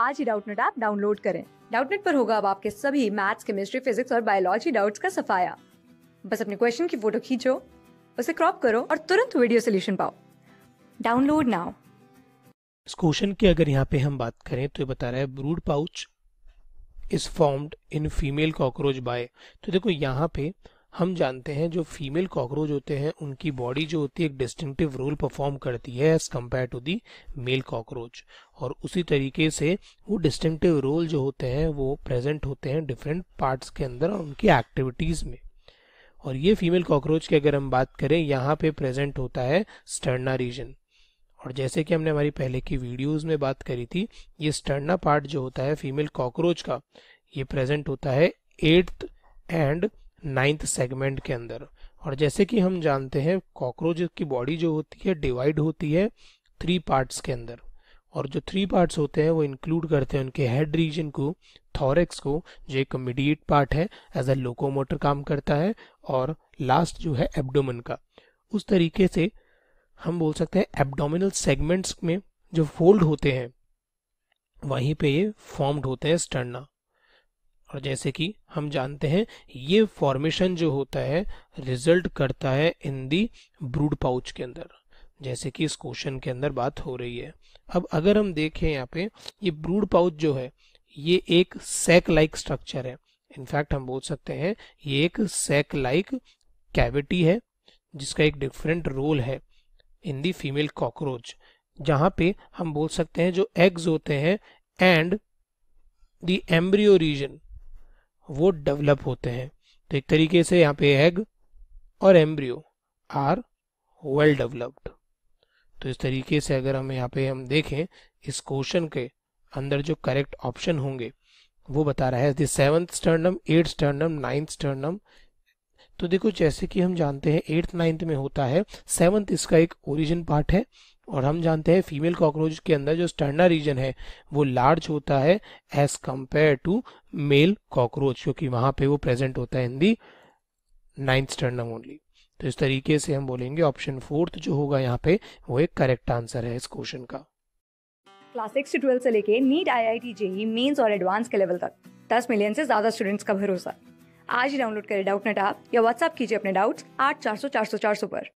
आज ही Doubtnut app download करें डाउटनेट पर होगा अब आपके सभी मैथ्स केमिस्ट्री फिजिक्स और बायोलॉजी डाउट्स का सफाया बस अपने क्वेश्चन की फोटो खींचो उसे क्रॉप करो और तुरंत वीडियो सोल्यूशन पाओ डाउनलोड नाउ इस क्वेश्चन की अगर यहाँ पे हम बात करें तो ये बता रहा है brood pouch is formed in female cockroach by तो देखो यहाँ पे हम जानते हैं जो फीमेल कॉकरोच होते हैं उनकी बॉडी जो होती है एक डिस्टिंक्टिव रोल परफॉर्म करती है as compare to the male cockroach और उसी तरीके से वो डिस्टिंक्टिव रोल जो होते हैं वो प्रेजेंट होते हैं डिफरेंट पार्ट्स के अंदर और उनकी एक्टिविटीज़ में और ये फीमेल कॉकरोच की अगर हम बात करें यहाँ पे प्रेजेंट होता है स्टर्ना रीजन और जैसे कि हमने हमारी पहले की वीडियोस में बात करी थी ये स्टर्ना पार्ट जो होता है फीमेल कॉकरोच का ये प्रेजेंट होता है एट्थ एंड नाइन्थ सेगमेंट के अंदर और जैसे कि हम जानते हैं कॉकरोच की बॉडी जो होती है डिवाइड होती है थ्री पार्ट्स के अंदर और जो थ्री पार्ट्स होते हैं वो इंक्लूड करते हैं उनके हेड रीजन को थॉरेक्स को जो एक मीडिएट पार्ट है एज अ लोकोमोटर काम करता है और लास्ट जो है एब्डोमन का उस तरीके से हम बोल सकते हैं एब्डोमिनल सेगमेंट्स में जो फोल्ड होते हैं वहीं पे ये फॉर्म्ड होते हैं स्टर्ना और जैसे कि हम जानते हैं ये फॉर्मेशन जो होता है रिजल्ट करता है इन दी ब्रूड पाउच के अंदर जैसे कि इस क्वेश्चन के अंदर बात हो रही है अब अगर हम देखें यहाँ पे ये ब्रूड पाउच जो है ये एक सेक लाइक स्ट्रक्चर है इनफैक्ट हम बोल सकते हैं ये एक सेक लाइक कैविटी है जिसका एक डिफरेंट रोल है इन दी फीमेल कॉकरोच जहाँ पे हम बोल सकते हैं जो एग्स होते हैं एंड दी एम्ब्रियो रीजन वो डेवलप होते हैं तो एक तरीके से यहाँ पे एग और एम्ब्रियो आर वेल डेवलप्ड तो इस तरीके से अगर हम यहाँ पे हम देखें इस क्वेश्चन के अंदर जो करेक्ट ऑप्शन होंगे वो बता रहा है seventh sternum eighth sternum ninth sternum तो देखो जैसे कि हम जानते हैं एट्थ नाइन्थ में होता है सेवंथ इसका एक ओरिजिन पार्ट है और हम जानते हैं फीमेल कॉकरोच के अंदर जो स्टर्ना रीजन है वो लार्ज होता है as compare to male cockroach क्योंकि वहां पे वो प्रेजेंट होता है हिंदी नाइन्थ स्टर्नम ओनली तो इस तरीके से हम बोलेंगे ऑप्शन फोर्थ जो होगा यहाँ पे वो एक करेक्ट आंसर है इस क्वेश्चन का क्लास सिक्स ट्वेल्थ से लेके NEET I I T JEE mains और एडवांस के लेवल तक दस मिलियन से ज्यादा स्टूडेंट्स का भरोसा आज ही डाउनलोड करें डाउट नेट आप या व्हाट्सएप कीजिए अपने डाउट्स आठ चार सौ चार सौ चार सौ पर